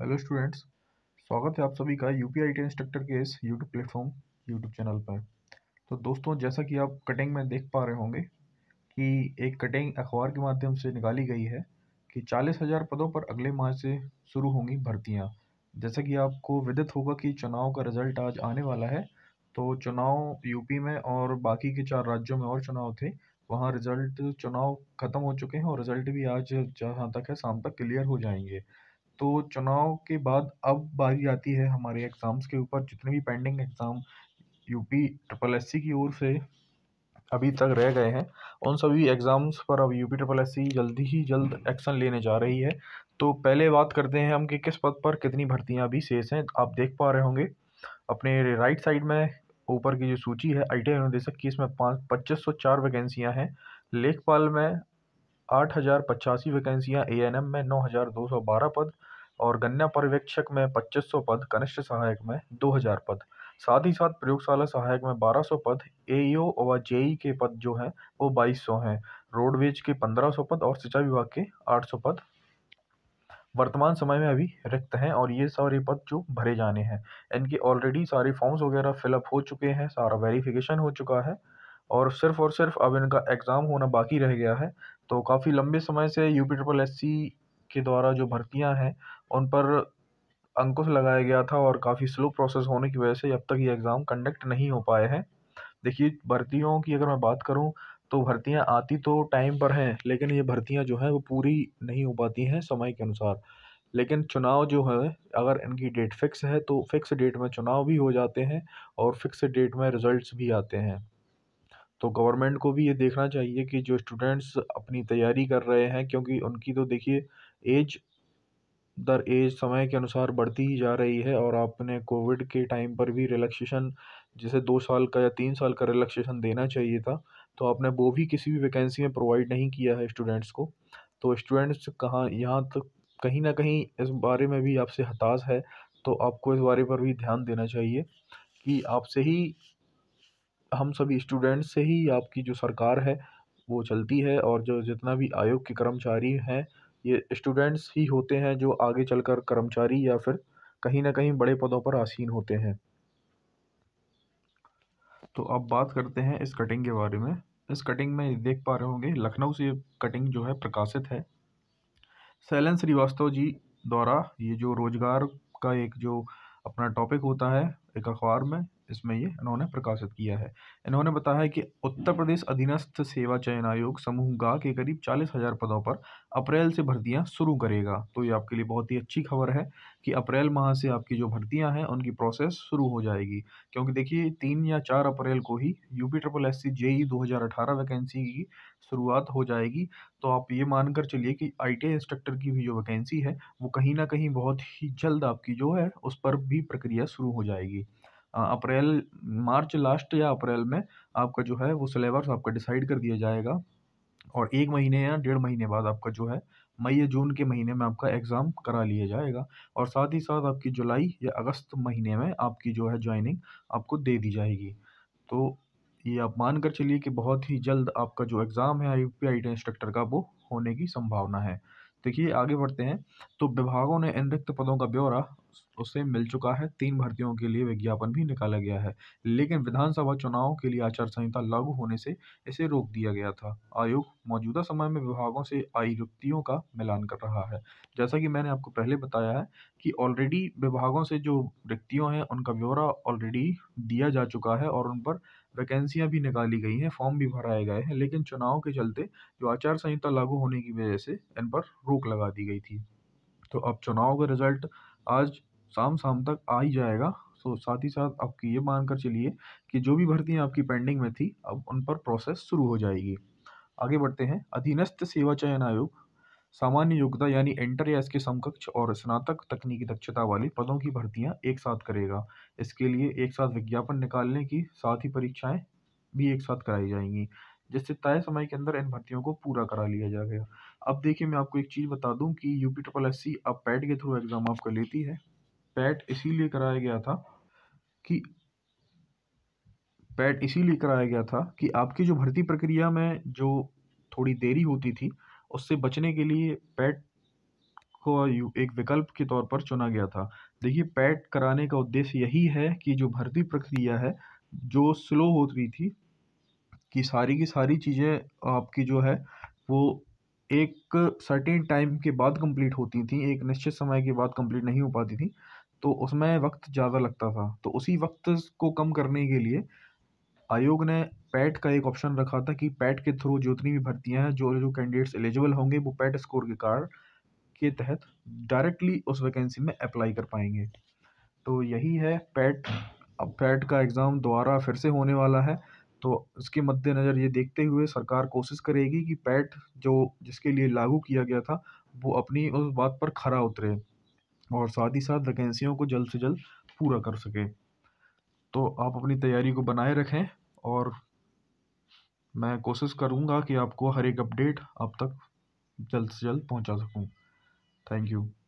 hello students स्वागत है आप सभी का U P I T instructor के इस यूट्यूब प्लेटफॉर्म यूट्यूब चैनल पर तो दोस्तों जैसा कि आप कटिंग में देख पा रहे होंगे कि एक कटिंग अखबार के माध्यम से निकाली गई है कि चालीस हज़ार पदों पर अगले माह से शुरू होंगी भर्तियाँ जैसा कि आपको विदित होगा कि चुनाव का रिजल्ट आज आने वाला है तो चुनाव यूपी में और बाकी के चार राज्यों में और चुनाव थे वहाँ रिजल्ट चुनाव ख़त्म हो चुके हैं और रिजल्ट भी आज जहाँ तक है शाम तक क्लियर हो जाएंगे तो चुनाव के बाद अब बारी आती है हमारे एग्ज़ाम्स के ऊपर जितने भी pending exam UP triple S की ओर से अभी तक रह गए हैं उन सभी एग्ज़ाम्स पर अब यूपी ट्रिपल एस जल्दी ही जल्द एक्शन लेने जा रही है तो पहले बात करते हैं हम कि किस पद पर कितनी भर्तियां अभी शेष हैं आप देख पा रहे होंगे अपने राइट साइड में ऊपर की जो सूची है आई टी निर्देशक की इसमें पाँच पच्चीस सौ चार वैकेंसियाँ हैं लेखपाल में आठ हज़ार पचासी वैकेंसियाँ ए एन एम में नौ हज़ार दो सौ बारह पद और गन्ना पर्यवेक्षक में 2500 पद कनिष्ठ सहायक में 2000 पद साथ ही साथ प्रयोगशाला सहायक में 1200 पद एईओ e और जेई e के पद जो हैं वो 2200 हैं रोडवेज के 1500 पद और सिंचाई विभाग के 800 पद वर्तमान समय में अभी रिक्त हैं और ये सारे पद जो भरे जाने हैं इनके ऑलरेडी सारे फॉर्म्स वगैरह फिलअप हो चुके हैं सारा वेरिफिकेशन हो चुका है और सिर्फ और सिर्फ अब इनका एग्ज़ाम होना बाकी रह गया है तो काफ़ी लंबे समय से U P triple S C के द्वारा जो भर्तियाँ हैं उन पर अंकुश लगाया गया था और काफ़ी स्लो प्रोसेस होने की वजह से अब तक ये एग्ज़ाम कंडक्ट नहीं हो पाए हैं देखिए भर्तियों की अगर मैं बात करूँ तो भर्तियाँ आती तो टाइम पर हैं लेकिन ये भर्तियाँ जो हैं वो पूरी नहीं हो पाती हैं समय के अनुसार लेकिन चुनाव जो है अगर इनकी डेट फिक्स है तो फिक्स डेट में चुनाव भी हो जाते हैं और फिक्स डेट में रिज़ल्ट भी आते हैं तो गवर्नमेंट को भी ये देखना चाहिए कि जो स्टूडेंट्स अपनी तैयारी कर रहे हैं क्योंकि उनकी तो देखिए एज दर एज समय के अनुसार बढ़ती ही जा रही है और आपने कोविड के टाइम पर भी रिलैक्सेशन जैसे दो साल का या तीन साल का रिलैक्सेशन देना चाहिए था तो आपने वो भी किसी भी वैकेंसी में प्रोवाइड नहीं किया है स्टूडेंट्स को तो स्टूडेंट्स कहाँ यहाँ तक तो कहीं ना कहीं इस बारे में भी आपसे हताश है तो आपको इस बारे पर भी ध्यान देना चाहिए कि आपसे ही हम सभी स्टूडेंट्स से ही आपकी जो सरकार है वो चलती है और जो जितना भी आयोग के कर्मचारी हैं ये स्टूडेंट्स ही होते हैं जो आगे चलकर कर्मचारी या फिर कहीं ना कहीं बड़े पदों पर आसीन होते हैं तो अब बात करते हैं इस कटिंग के बारे में इस कटिंग में देख पा रहे होंगे लखनऊ से कटिंग जो है प्रकाशित है सैलन श्रीवास्तव जी द्वारा ये जो रोजगार का एक जो अपना टॉपिक होता है एक अखबार में इसमें ये इन्होंने प्रकाशित किया है इन्होंने बताया कि उत्तर प्रदेश अधीनस्थ सेवा चयन आयोग समूह गा के करीब चालीस हज़ार पदों पर अप्रैल से भर्तियां शुरू करेगा तो ये आपके लिए बहुत ही अच्छी खबर है कि अप्रैल माह से आपकी जो भर्तियां हैं उनकी प्रोसेस शुरू हो जाएगी क्योंकि देखिए तीन या चार अप्रैल को ही UP triple S C JE दो वैकेंसी की शुरुआत हो जाएगी तो आप ये मानकर चलिए कि आई इंस्ट्रक्टर की भी जो वैकेंसी है वो कहीं ना कहीं बहुत ही जल्द आपकी जो है उस पर भी प्रक्रिया शुरू हो जाएगी अप्रैल मार्च लास्ट या अप्रैल में आपका जो है वो सिलेबस आपका डिसाइड कर दिया जाएगा और एक महीने या डेढ़ महीने बाद आपका जो है मई या जून के महीने में आपका एग्ज़ाम करा लिया जाएगा और साथ ही साथ आपकी जुलाई या अगस्त महीने में आपकी जो है ज्वाइनिंग आपको दे दी जाएगी तो ये आप मान कर चलिए कि बहुत ही जल्द आपका जो एग्ज़ाम है I P I T instructor का वो होने की संभावना है देखिए आगे बढ़ते हैं तो विभागों ने इन रिक्त पदों का ब्यौरा उसे मिल चुका है तीन भर्तियों के लिए विज्ञापन भी निकाला गया है लेकिन विधानसभा चुनाव के लिए आचार संहिता लागू होने से इसे रोक दिया गया था आयोग मौजूदा समय में विभागों से आयुक्तियों का मिलान कर रहा है जैसा कि मैंने आपको पहले बताया है कि ऑलरेडी विभागों से जो रिक्तियों हैं उनका ब्यौरा ऑलरेडी दिया जा चुका है और उन पर वैकेंसियां भी निकाली गई हैं फॉर्म भी भराए गए हैं लेकिन चुनाव के चलते जो आचार संहिता लागू होने की वजह से इन पर रोक लगा दी गई थी तो अब चुनाव का रिजल्ट आज शाम शाम तक आ ही जाएगा सो साथ ही साथ आपकी ये मान कर चलिए कि जो भी भर्तियाँ आपकी पेंडिंग में थी अब उन पर प्रोसेस शुरू हो जाएगी आगे बढ़ते हैं अधीनस्थ सेवा चयन आयोग सामान्य योग्यता यानी इंटर या इसके समकक्ष और स्नातक तकनीकी दक्षता वाले पदों की भर्तियां एक साथ करेगा इसके लिए एक साथ विज्ञापन निकालने की साथ ही परीक्षाएं भी एक साथ कराई जाएंगी जिससे तय समय के अंदर इन भर्तियों को पूरा करा लिया जाएगा अब देखिए मैं आपको एक चीज़ बता दूं कि U P triple S C अब पैट के थ्रू एग्ज़ाम आपको लेती है पैट इसीलिए कराया गया था कि पैट इसीलिए कराया गया था कि आपकी जो भर्ती प्रक्रिया में जो थोड़ी देरी होती थी उससे बचने के लिए पैट को एक विकल्प के तौर पर चुना गया था देखिए पैट कराने का उद्देश्य यही है कि जो भर्ती प्रक्रिया है जो स्लो होती थी कि सारी की सारी चीज़ें आपकी जो है वो एक सर्टेन टाइम के बाद कंप्लीट होती थी एक निश्चित समय के बाद कंप्लीट नहीं हो पाती थी तो उसमें वक्त ज़्यादा लगता था तो उसी वक्त को कम करने के लिए आयोग ने पैट का एक ऑप्शन रखा था कि पैट के थ्रू जितनी भी भर्तियां हैं जो जो कैंडिडेट्स एलिजिबल होंगे वो पैट स्कोर के कार्ड के तहत डायरेक्टली उस वैकेंसी में अप्लाई कर पाएंगे तो यही है पैट अब पैट का एग्ज़ाम दोबारा फिर से होने वाला है तो इसके मद्देनज़र ये देखते हुए सरकार कोशिश करेगी कि पैट जो जिसके लिए लागू किया गया था वो अपनी उस बात पर खरा उतरे और साथ ही साथ वैकेंसियों को जल्द से जल्द पूरा कर सके तो आप अपनी तैयारी को बनाए रखें और मैं कोशिश करूँगा कि आपको हर एक अपडेट आप तक जल्द से जल्द पहुँचा सकूँ थैंक यू